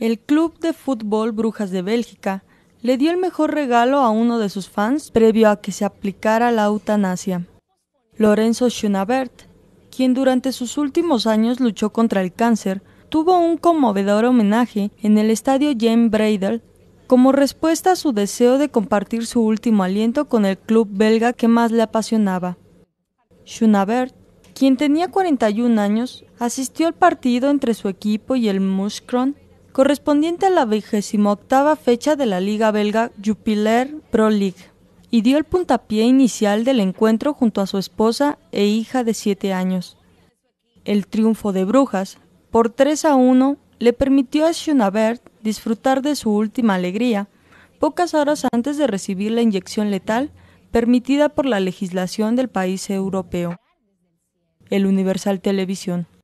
El Club de Fútbol Brujas de Bélgica le dio el mejor regalo a uno de sus fans previo a que se aplicara la eutanasia. Lorenzo Schunabert, quien durante sus últimos años luchó contra el cáncer, tuvo un conmovedor homenaje en el estadio James Breidel como respuesta a su deseo de compartir su último aliento con el club belga que más le apasionaba. Schunabert, quien tenía 41 años, asistió al partido entre su equipo y el Muskron correspondiente a la 28 fecha de la liga belga Jupiler Pro League, y dio el puntapié inicial del encuentro junto a su esposa e hija de 7 años. El triunfo de Brujas, por 3 a 1, le permitió a Schoenabert disfrutar de su última alegría, pocas horas antes de recibir la inyección letal permitida por la legislación del país europeo. El Universal Televisión.